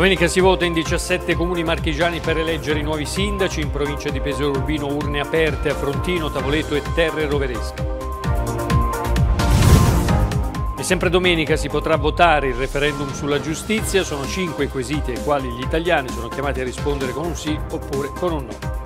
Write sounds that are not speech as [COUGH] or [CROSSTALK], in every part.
Domenica si vota in 17 comuni marchigiani per eleggere i nuovi sindaci, in provincia di Pesaro Urbino urne aperte a Frontino, Tavoleto e Terre Roveresche. E sempre domenica si potrà votare il referendum sulla giustizia, sono cinque i quesiti ai quali gli italiani sono chiamati a rispondere con un sì oppure con un no.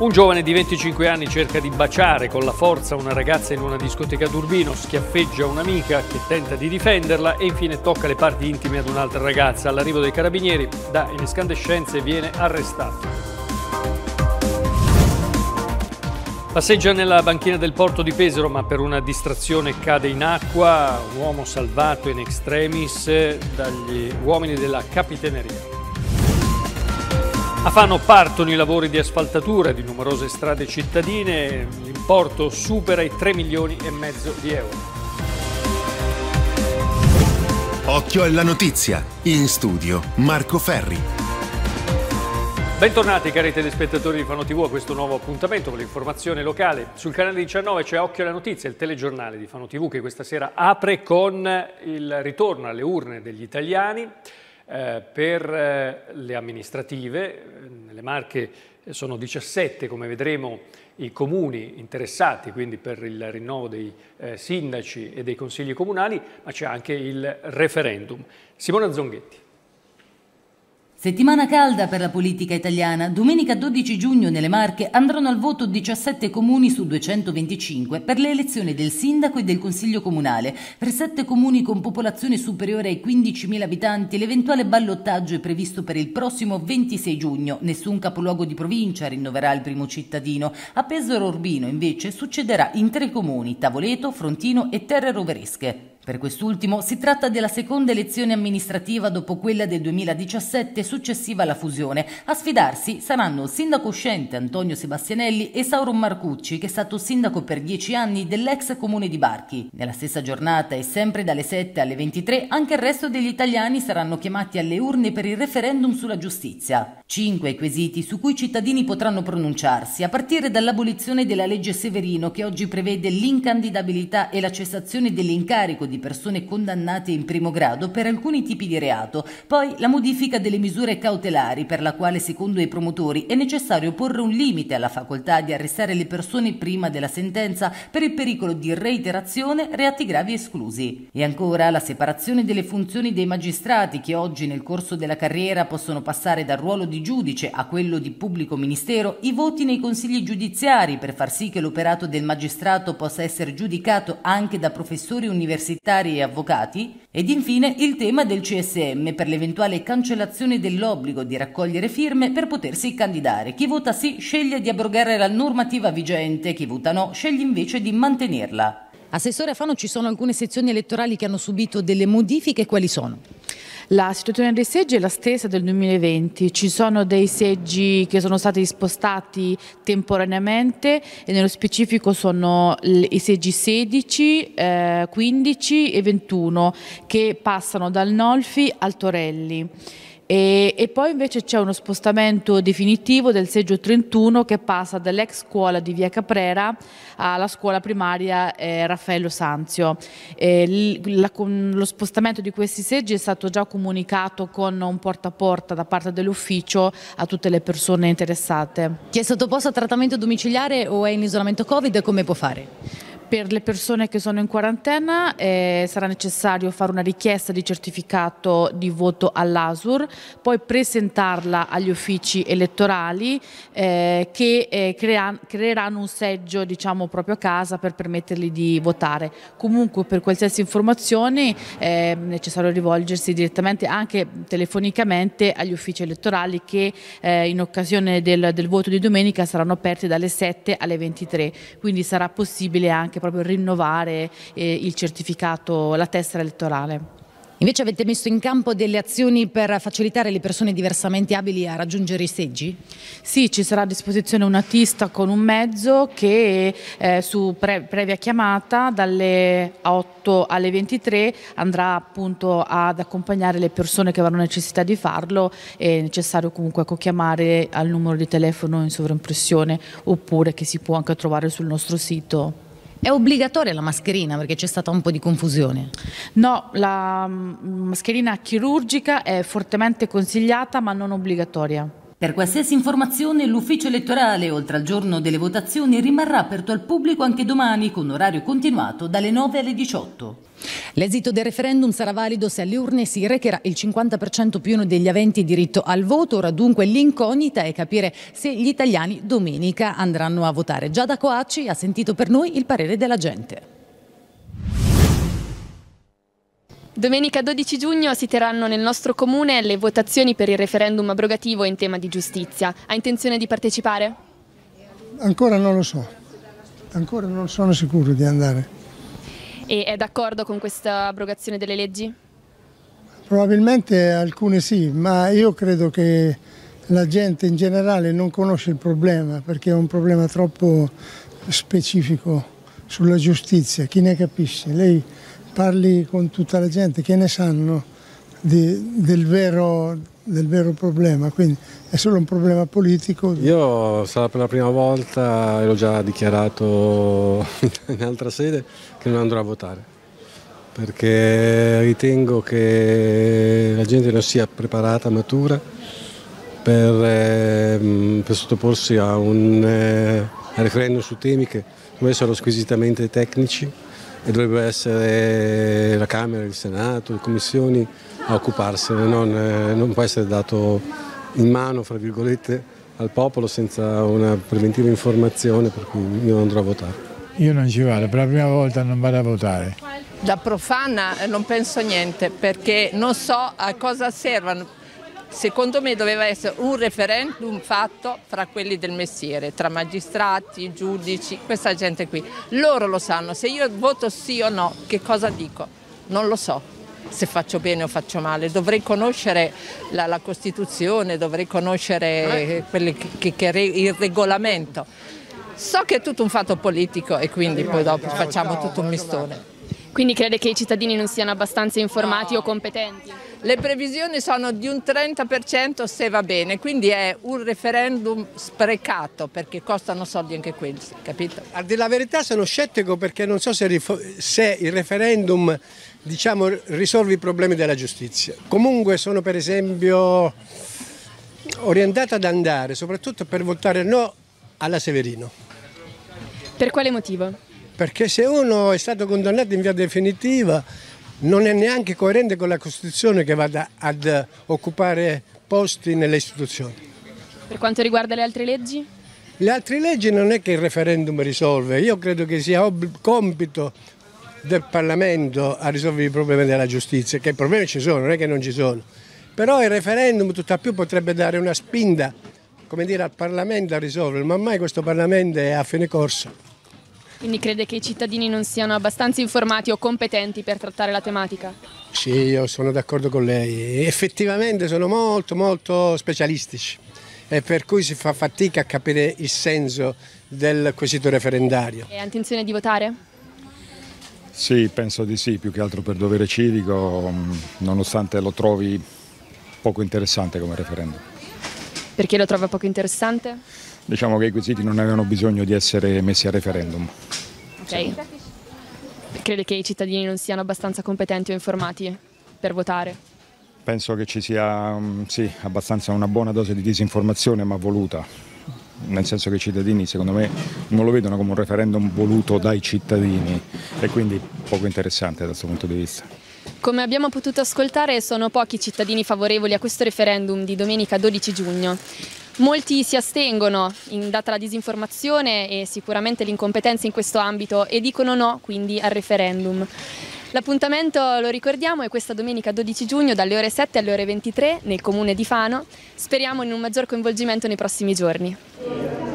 Un giovane di 25 anni cerca di baciare con la forza una ragazza in una discoteca d'Urbino, schiaffeggia un'amica che tenta di difenderla e infine tocca le parti intime ad un'altra ragazza. All'arrivo dei carabinieri, da inescandescenze, viene arrestato. Passeggia nella banchina del porto di Pesaro ma per una distrazione cade in acqua, un uomo salvato in extremis dagli uomini della capitaneria. A Fano partono i lavori di asfaltatura di numerose strade cittadine, l'importo supera i 3 milioni e mezzo di euro. Occhio alla notizia, in studio Marco Ferri. Bentornati cari telespettatori di Fano TV a questo nuovo appuntamento con l'informazione locale. Sul canale 19 c'è Occhio alla Notizia, il telegiornale di Fano TV che questa sera apre con il ritorno alle urne degli italiani. Eh, per eh, le amministrative, nelle eh, Marche sono 17, come vedremo, i comuni interessati, quindi per il rinnovo dei sindaci e dei consigli comunali, ma c'è anche il referendum. Simona Zonghetti. Settimana calda per la politica italiana. Domenica 12 giugno nelle Marche andranno al voto 17 comuni su 225 per le elezioni del sindaco e del consiglio comunale. Per 7 comuni con popolazione superiore ai 15.000 abitanti l'eventuale ballottaggio è previsto per il prossimo 26 giugno. Nessun capoluogo di provincia rinnoverà il primo cittadino. A Pesaro Urbino invece succederà in tre comuni, Tavoleto, Frontino e Terre Roveresche. Per quest'ultimo si tratta della seconda elezione amministrativa dopo quella del 2017 successiva alla fusione. A sfidarsi saranno il sindaco uscente Antonio Sebastianelli e Sauron Marcucci, che è stato sindaco per dieci anni dell'ex comune di Barchi. Nella stessa giornata e sempre dalle 7 alle 23 anche il resto degli italiani saranno chiamati alle urne per il referendum sulla giustizia. Cinque quesiti su cui i cittadini potranno pronunciarsi, a partire dall'abolizione della legge Severino che oggi prevede l'incandidabilità e la cessazione dell'incarico di persone condannate in primo grado per alcuni tipi di reato, poi la modifica delle misure cautelari per la quale secondo i promotori è necessario porre un limite alla facoltà di arrestare le persone prima della sentenza per il pericolo di reiterazione, reati gravi esclusi. E ancora la separazione delle funzioni dei magistrati che oggi nel corso della carriera possono passare dal ruolo di giudice a quello di pubblico ministero, i voti nei consigli giudiziari per far sì che l'operato del magistrato possa essere giudicato anche da professori universitari segretari e avvocati ed infine il tema del CSM per l'eventuale cancellazione dell'obbligo di raccogliere firme per potersi candidare. Chi vota sì sceglie di abrogare la normativa vigente, chi vota no sceglie invece di mantenerla. Assessore Afano, ci sono alcune sezioni elettorali che hanno subito delle modifiche, quali sono? La situazione dei seggi è la stessa del 2020, ci sono dei seggi che sono stati spostati temporaneamente e nello specifico sono i seggi 16, 15 eh, e 21 che passano dal Nolfi al Torelli. E, e poi invece c'è uno spostamento definitivo del seggio 31 che passa dall'ex scuola di via Caprera alla scuola primaria eh, Raffaello Sanzio. Eh, la, lo spostamento di questi seggi è stato già comunicato con un porta a porta da parte dell'ufficio a tutte le persone interessate. Chi è sottoposto a trattamento domiciliare o è in isolamento Covid come può fare? Per le persone che sono in quarantena eh, sarà necessario fare una richiesta di certificato di voto all'ASUR, poi presentarla agli uffici elettorali eh, che eh, creeranno un seggio diciamo, proprio a casa per permettergli di votare. Comunque per qualsiasi informazione ehm, è necessario rivolgersi direttamente anche telefonicamente agli uffici elettorali che eh, in occasione del, del voto di domenica saranno aperti dalle 7 alle 23, quindi sarà possibile anche anche proprio rinnovare eh, il certificato, la tessera elettorale. Invece avete messo in campo delle azioni per facilitare le persone diversamente abili a raggiungere i seggi? Sì, ci sarà a disposizione un autista con un mezzo che eh, su pre previa chiamata dalle 8 alle 23 andrà appunto ad accompagnare le persone che avranno necessità di farlo, è necessario comunque chiamare al numero di telefono in sovraimpressione oppure che si può anche trovare sul nostro sito. È obbligatoria la mascherina perché c'è stata un po' di confusione? No, la mm, mascherina chirurgica è fortemente consigliata ma non obbligatoria. Per qualsiasi informazione l'ufficio elettorale, oltre al giorno delle votazioni, rimarrà aperto al pubblico anche domani con orario continuato dalle 9 alle 18. L'esito del referendum sarà valido se alle urne si recherà il 50% più uno degli aventi diritto al voto. Ora dunque l'incognita è capire se gli italiani domenica andranno a votare. Giada Coacci ha sentito per noi il parere della gente. Domenica 12 giugno si terranno nel nostro comune le votazioni per il referendum abrogativo in tema di giustizia. Ha intenzione di partecipare? Ancora non lo so, ancora non sono sicuro di andare. E è d'accordo con questa abrogazione delle leggi? Probabilmente alcune sì, ma io credo che la gente in generale non conosce il problema perché è un problema troppo specifico sulla giustizia, chi ne capisce? Lei parli con tutta la gente che ne sanno di, del, vero, del, vero, problema, quindi è solo un problema politico. Io sarà per la prima volta, e l'ho già dichiarato [LAUGHS] in altra sede, che non andrò a votare, perché ritengo che la gente non sia preparata, matura per, ehm, per sottoporsi a un eh, referendum su temi che come sono squisitamente tecnici e dovrebbe essere la Camera, il Senato, le commissioni a occuparsene, non, eh, non può essere dato in mano, fra virgolette, al popolo senza una preventiva informazione per cui io non andrò a votare. Io non ci vado, per la prima volta non vado a votare. Da profana non penso niente perché non so a cosa servono secondo me doveva essere un referendum fatto fra quelli del mestiere, tra magistrati, giudici, questa gente qui. Loro lo sanno, se io voto sì o no, che cosa dico? Non lo so se faccio bene o faccio male, dovrei conoscere la, la Costituzione, dovrei conoscere eh. che, che, che, il regolamento. So che è tutto un fatto politico e quindi poi dopo facciamo tutto un mistone. Quindi crede che i cittadini non siano abbastanza informati no. o competenti? Le previsioni sono di un 30% se va bene, quindi è un referendum sprecato perché costano soldi anche quelli, capito? A dire la verità sono scettico perché non so se, se il referendum diciamo, risolve i problemi della giustizia. Comunque sono per esempio orientata ad andare, soprattutto per votare no alla Severino. Per quale motivo? Perché se uno è stato condannato in via definitiva non è neanche coerente con la Costituzione che vada ad occupare posti nelle istituzioni. Per quanto riguarda le altre leggi? Le altre leggi non è che il referendum risolve, io credo che sia compito del Parlamento a risolvere i problemi della giustizia, che i problemi ci sono, non è che non ci sono. Però il referendum tutt'al più potrebbe dare una spinta dire, al Parlamento a risolverlo, ma ormai questo Parlamento è a fine corso. Quindi crede che i cittadini non siano abbastanza informati o competenti per trattare la tematica? Sì, io sono d'accordo con lei. Effettivamente sono molto, molto specialistici e per cui si fa fatica a capire il senso del quesito referendario. E ha intenzione di votare? Sì, penso di sì, più che altro per dovere civico, nonostante lo trovi poco interessante come referendum. Perché lo trova poco interessante? diciamo che i quesiti non avevano bisogno di essere messi a referendum. Okay. Crede che i cittadini non siano abbastanza competenti o informati per votare? Penso che ci sia mm, sì, abbastanza una buona dose di disinformazione ma voluta, nel senso che i cittadini secondo me non lo vedono come un referendum voluto dai cittadini e quindi poco interessante da questo punto di vista. Come abbiamo potuto ascoltare sono pochi i cittadini favorevoli a questo referendum di domenica 12 giugno. Molti si astengono, in, data la disinformazione e sicuramente l'incompetenza in questo ambito, e dicono no quindi al referendum. L'appuntamento, lo ricordiamo, è questa domenica 12 giugno dalle ore 7 alle ore 23 nel comune di Fano. Speriamo in un maggior coinvolgimento nei prossimi giorni.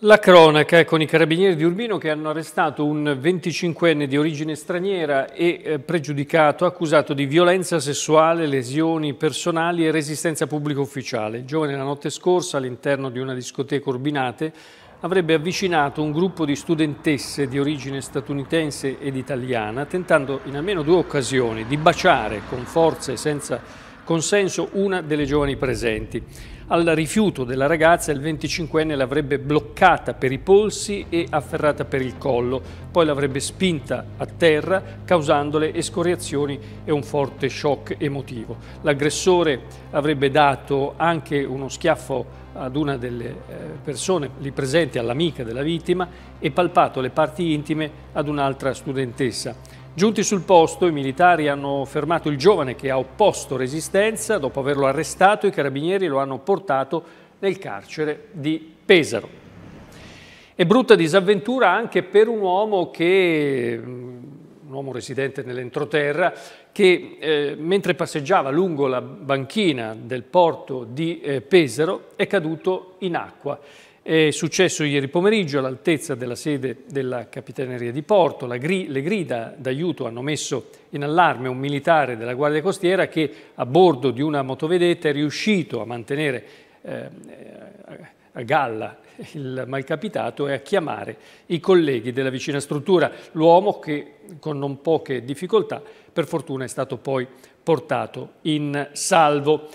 La cronaca con i carabinieri di Urbino che hanno arrestato un 25enne di origine straniera e eh, pregiudicato accusato di violenza sessuale, lesioni personali e resistenza pubblica ufficiale. Il giovane la notte scorsa all'interno di una discoteca urbinate avrebbe avvicinato un gruppo di studentesse di origine statunitense ed italiana tentando in almeno due occasioni di baciare con forza e senza consenso una delle giovani presenti. Al rifiuto della ragazza il 25enne l'avrebbe bloccata per i polsi e afferrata per il collo, poi l'avrebbe spinta a terra causandole escoriazioni e un forte shock emotivo. L'aggressore avrebbe dato anche uno schiaffo ad una delle eh, persone lì presenti, all'amica della vittima, e palpato le parti intime ad un'altra studentessa. Giunti sul posto, i militari hanno fermato il giovane che ha opposto resistenza. Dopo averlo arrestato, i carabinieri lo hanno portato nel carcere di Pesaro. E brutta disavventura anche per un uomo che un uomo residente nell'entroterra, che eh, mentre passeggiava lungo la banchina del porto di eh, Pesaro è caduto in acqua. È successo ieri pomeriggio all'altezza della sede della Capitaneria di Porto. Gri le grida d'aiuto hanno messo in allarme un militare della Guardia Costiera che a bordo di una motovedetta è riuscito a mantenere eh, a galla il malcapitato e a chiamare i colleghi della vicina struttura. L'uomo che con non poche difficoltà per fortuna è stato poi portato in salvo.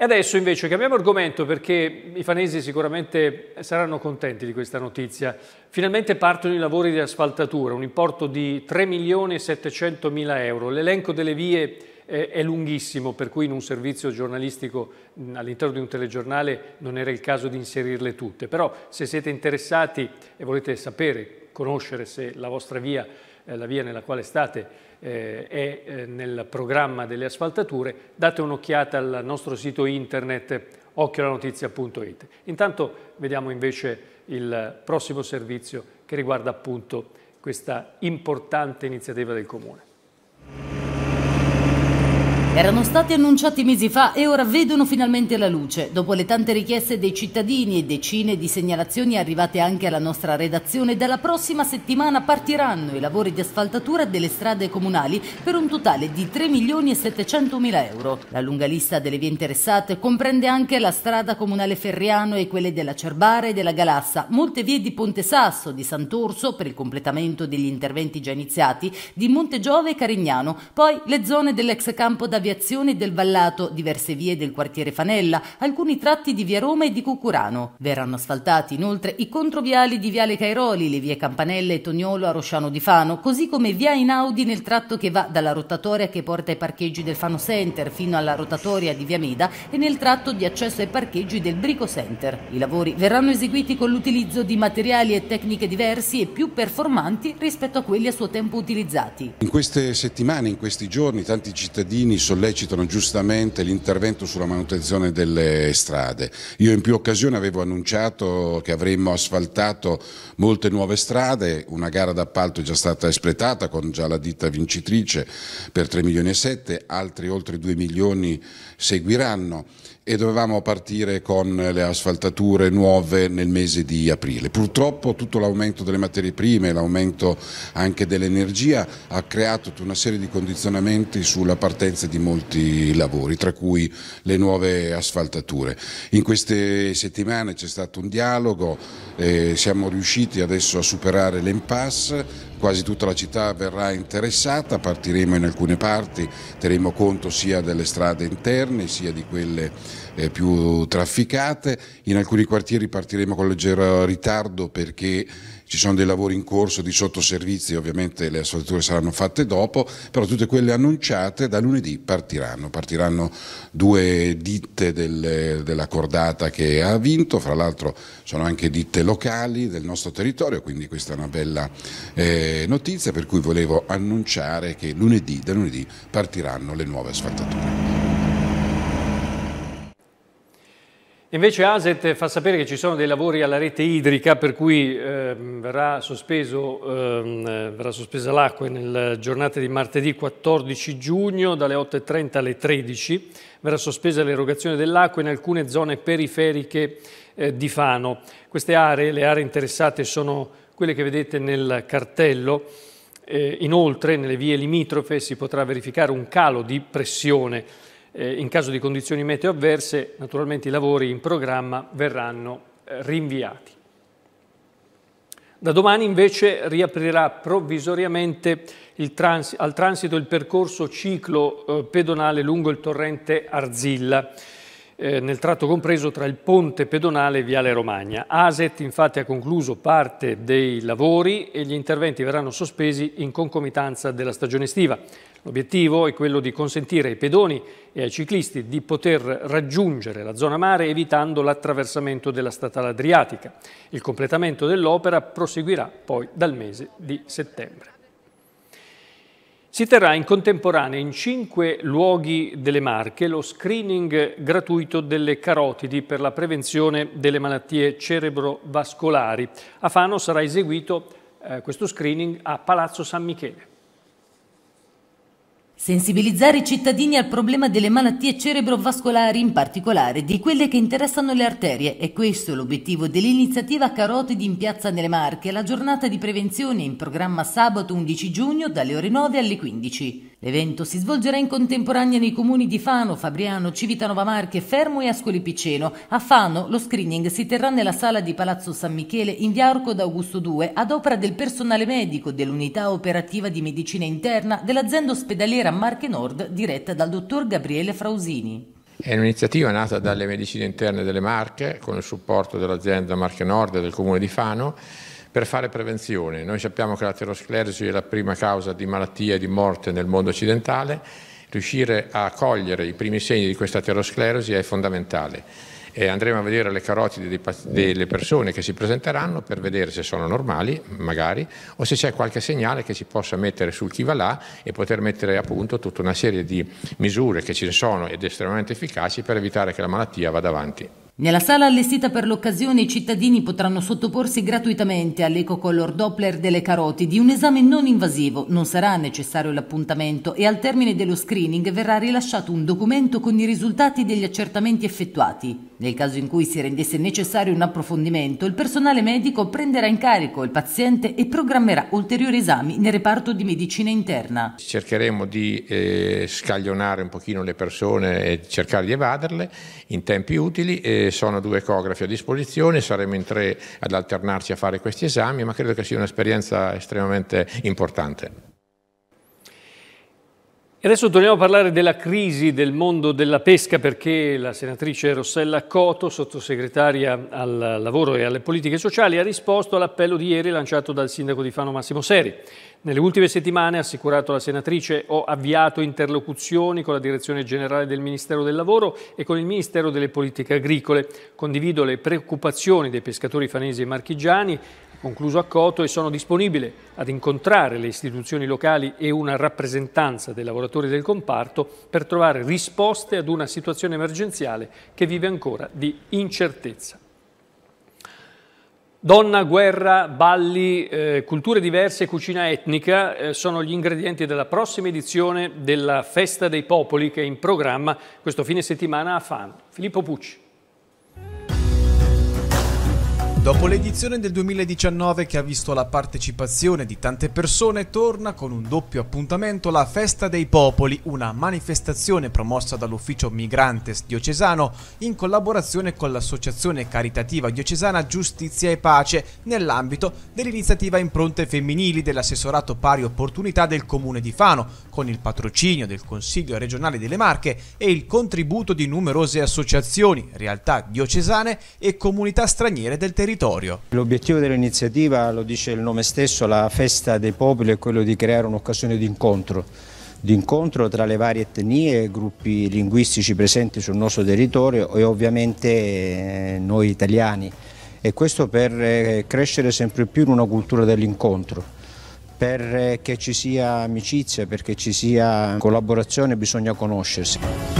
E adesso invece cambiamo argomento perché i fanesi sicuramente saranno contenti di questa notizia. Finalmente partono i lavori di asfaltatura, un importo di 3 milioni e 700 mila euro. L'elenco delle vie eh, è lunghissimo, per cui in un servizio giornalistico all'interno di un telegiornale non era il caso di inserirle tutte. Però se siete interessati e volete sapere, conoscere se la vostra via è eh, la via nella quale state eh, è eh, nel programma delle asfaltature, date un'occhiata al nostro sito internet occhiolanotizia.it. Intanto vediamo invece il prossimo servizio che riguarda appunto questa importante iniziativa del Comune. Erano stati annunciati mesi fa e ora vedono finalmente la luce. Dopo le tante richieste dei cittadini e decine di segnalazioni arrivate anche alla nostra redazione, dalla prossima settimana partiranno i lavori di asfaltatura delle strade comunali per un totale di 3 milioni e 700 mila euro. La lunga lista delle vie interessate comprende anche la strada comunale Ferriano e quelle della Cerbara e della Galassa, molte vie di Ponte Sasso, di Sant'Orso per il completamento degli interventi già iniziati, di Monte Giove e Carignano, poi le zone dell'ex campo da l'aviazione del Vallato, diverse vie del quartiere Fanella, alcuni tratti di via Roma e di Cucurano. Verranno asfaltati inoltre i controviali di Viale Cairoli, le vie Campanella e Tognolo a Rosciano di Fano, così come via Inaudi nel tratto che va dalla rotatoria che porta ai parcheggi del Fano Center fino alla rotatoria di via Meda e nel tratto di accesso ai parcheggi del Brico Center. I lavori verranno eseguiti con l'utilizzo di materiali e tecniche diversi e più performanti rispetto a quelli a suo tempo utilizzati. In queste settimane, in questi giorni, tanti cittadini sono sollecitano giustamente l'intervento sulla manutenzione delle strade. Io in più occasioni avevo annunciato che avremmo asfaltato molte nuove strade, una gara d'appalto è già stata espletata con già la ditta vincitrice per 3 milioni e 7, altri oltre 2 milioni seguiranno e dovevamo partire con le asfaltature nuove nel mese di aprile. Purtroppo tutto l'aumento delle materie prime, l'aumento anche dell'energia ha creato una serie di condizionamenti sulla partenza di molti lavori, tra cui le nuove asfaltature. In queste settimane c'è stato un dialogo, eh, siamo riusciti adesso a superare l'impasse, quasi tutta la città verrà interessata, partiremo in alcune parti, terremo conto sia delle strade interne sia di quelle eh, più trafficate, in alcuni quartieri partiremo con leggero ritardo perché ci sono dei lavori in corso di sottoservizi, ovviamente le assolutamente saranno fatte dopo, però tutte quelle annunciate da lunedì partiranno, partiranno due ditte del, della cordata che ha vinto, fra l'altro sono anche ditte locali del nostro territorio, quindi questa è una bella eh, notizia per cui volevo annunciare che lunedì, da lunedì partiranno le nuove asfaltature. Invece ASET fa sapere che ci sono dei lavori alla rete idrica per cui eh, verrà, sospeso, eh, verrà, sospesa l'acqua nella giornata di martedì 14 giugno dalle 8.30 alle 13. Verrà sospesa l'erogazione dell'acqua in alcune zone periferiche eh, di Fano. Queste aree, le aree interessate sono quelle che vedete nel cartello eh, inoltre nelle vie limitrofe si potrà verificare un calo di pressione eh, in caso di condizioni meteo avverse, naturalmente i lavori in programma verranno eh, rinviati. Da domani invece riaprirà provvisoriamente trans al transito il percorso ciclo eh, pedonale lungo il torrente Arzilla eh, nel tratto compreso tra il ponte pedonale e Viale Romagna. ASET infatti ha concluso parte dei lavori e gli interventi verranno sospesi in concomitanza della stagione estiva. L'obiettivo è quello di consentire ai pedoni e ai ciclisti di poter raggiungere la zona mare evitando l'attraversamento della statale adriatica. Il completamento dell'opera proseguirà poi dal mese di settembre. Si terrà in contemporanea in cinque luoghi delle Marche lo screening gratuito delle carotidi per la prevenzione delle malattie cerebrovascolari. A Fano sarà eseguito eh, questo screening a Palazzo San Michele. Sensibilizzare i cittadini al problema delle malattie cerebrovascolari, in particolare di quelle che interessano le arterie, è questo l'obiettivo dell'iniziativa Carotidi in Piazza delle Marche, la giornata di prevenzione in programma sabato 11 giugno dalle ore 9 alle 15. L'evento si svolgerà in contemporanea nei comuni di Fano, Fabriano, Civitanova Marche, Fermo e Ascoli Piceno. A Fano lo screening si terrà nella sala di Palazzo San Michele in via Orco d'Augusto 2 ad opera del personale medico dell'unità operativa di medicina interna dell'azienda ospedaliera Marche Nord diretta dal dottor Gabriele Frausini. È un'iniziativa nata dalle medicine interne delle Marche con il supporto dell'azienda Marche Nord e del comune di Fano per fare prevenzione. Noi sappiamo che l'aterosclerosi è la prima causa di malattia e di morte nel mondo occidentale, riuscire a cogliere i primi segni di questa aterosclerosi è fondamentale. E andremo a vedere le carotidi delle persone che si presenteranno per vedere se sono normali, magari, o se c'è qualche segnale che si possa mettere sul chi va là e poter mettere a punto tutta una serie di misure che ci sono ed estremamente efficaci per evitare che la malattia vada avanti. Nella sala allestita per l'occasione i cittadini potranno sottoporsi gratuitamente all'ecocolor Doppler delle caroti di un esame non invasivo, non sarà necessario l'appuntamento e al termine dello screening verrà rilasciato un documento con i risultati degli accertamenti effettuati. Nel caso in cui si rendesse necessario un approfondimento, il personale medico prenderà in carico il paziente e programmerà ulteriori esami nel reparto di medicina interna. Cercheremo di eh, scaglionare un pochino le persone e cercare di evaderle in tempi utili. Eh, sono due ecografi a disposizione, saremo in tre ad alternarci a fare questi esami, ma credo che sia un'esperienza estremamente importante. E adesso torniamo a parlare della crisi del mondo della pesca perché la senatrice Rossella Coto, sottosegretaria al lavoro e alle politiche sociali, ha risposto all'appello di ieri lanciato dal sindaco di Fano Massimo Seri. Nelle ultime settimane, ha assicurato la senatrice, ho avviato interlocuzioni con la direzione generale del Ministero del Lavoro e con il Ministero delle Politiche Agricole. Condivido le preoccupazioni dei pescatori fanesi e marchigiani concluso a Coto e sono disponibile ad incontrare le istituzioni locali e una rappresentanza dei lavoratori del comparto per trovare risposte ad una situazione emergenziale che vive ancora di incertezza. Donna, guerra, balli, eh, culture diverse e cucina etnica eh, sono gli ingredienti della prossima edizione della Festa dei Popoli che è in programma questo fine settimana a Fano. Filippo Pucci. Dopo l'edizione del 2019 che ha visto la partecipazione di tante persone, torna con un doppio appuntamento la Festa dei Popoli, una manifestazione promossa dall'Ufficio Migrantes Diocesano in collaborazione con l'Associazione Caritativa Diocesana Giustizia e Pace nell'ambito dell'iniziativa Impronte Femminili dell'Assessorato Pari Opportunità del Comune di Fano, con il patrocinio del Consiglio regionale delle Marche e il contributo di numerose associazioni, realtà diocesane e comunità straniere del territorio territorio. L'obiettivo dell'iniziativa, lo dice il nome stesso, la festa dei popoli è quello di creare un'occasione di incontro di incontro tra le varie etnie e gruppi linguistici presenti sul nostro territorio e ovviamente eh, noi italiani e questo per eh, crescere sempre più in una cultura dell'incontro. Perché eh, ci sia amicizia, perché ci sia collaborazione bisogna conoscersi.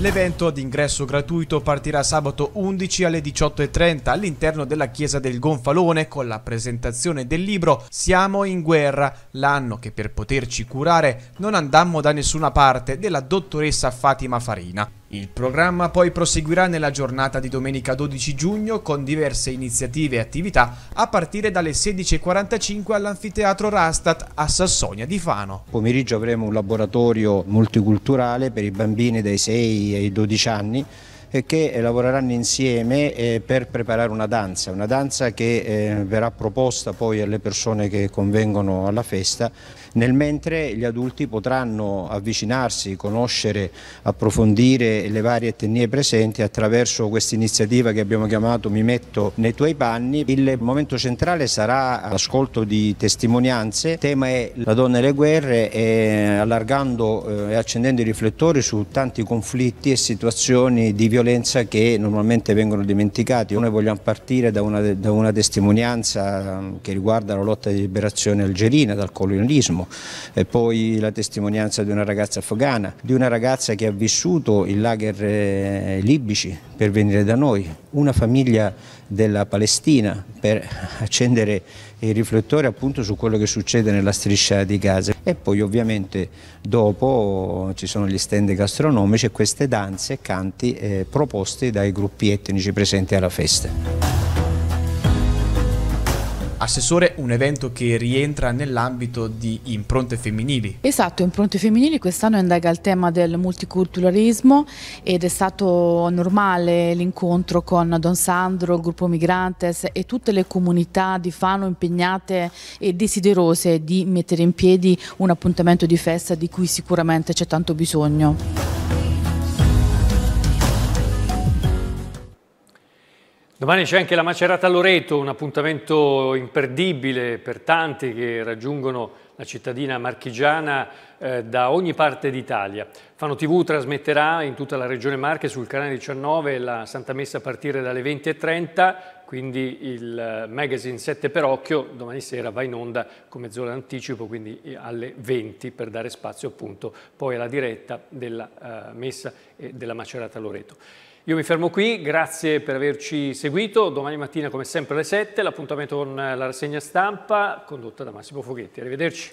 L'evento ad ingresso gratuito partirà sabato 11 alle 18.30 all'interno della chiesa del Gonfalone con la presentazione del libro Siamo in guerra, l'anno che per poterci curare non andammo da nessuna parte della dottoressa Fatima Farina. Il programma poi proseguirà nella giornata di domenica 12 giugno con diverse iniziative e attività a partire dalle 16.45 all'anfiteatro Rastat a Sassonia di Fano. Pomeriggio avremo un laboratorio multiculturale per i bambini dai 6 ai 12 anni eh, che eh, lavoreranno insieme eh, per preparare una danza, una danza che verrà proposta poi alle persone che convengono alla festa nel mentre gli adulti potranno avvicinarsi, conoscere, approfondire le varie etnie presenti attraverso questa iniziativa che abbiamo chiamato Mi metto nei tuoi panni. Il momento centrale sarà l'ascolto di testimonianze, il tema è la donna e le guerre e eh, allargando eh, e accendendo i riflettori su tanti conflitti e situazioni di violenza che normalmente vengono dimenticati. Noi vogliamo partire da una, da una testimonianza eh, che riguarda la lotta di liberazione algerina dal colonialismo, e poi la testimonianza di una ragazza afghana, di una ragazza che ha vissuto i lager eh, libici per venire da noi, una famiglia della Palestina per [LAUGHS] accendere il riflettore appunto su quello che succede nella striscia di Gaza e poi ovviamente dopo ci sono gli stand gastronomici e queste danze e canti eh, proposti dai gruppi etnici presenti alla festa. Assessore, un evento che rientra nell'ambito di impronte femminili. Esatto, impronte femminili quest'anno indaga il tema del multiculturalismo ed è stato normale l'incontro con Don Sandro, il gruppo Migrantes e tutte le comunità di Fano impegnate e desiderose di mettere in piedi un appuntamento di festa di cui sicuramente c'è tanto bisogno. Domani c'è anche la Macerata a Loreto, un appuntamento imperdibile per tanti che raggiungono la cittadina marchigiana eh, da ogni parte d'Italia. Fano TV trasmetterà in tutta la regione Marche sul canale 19 la Santa Messa a partire dalle 20.30, quindi il eh, magazine 7 per occhio domani sera va in onda come zona d'anticipo, quindi eh, alle 20 per dare spazio appunto poi alla diretta della eh, messa e della Macerata a Loreto. Io mi fermo qui, grazie per averci seguito. Domani mattina, come sempre, alle 7, l'appuntamento con la rassegna stampa condotta da Massimo Foghetti. Arrivederci.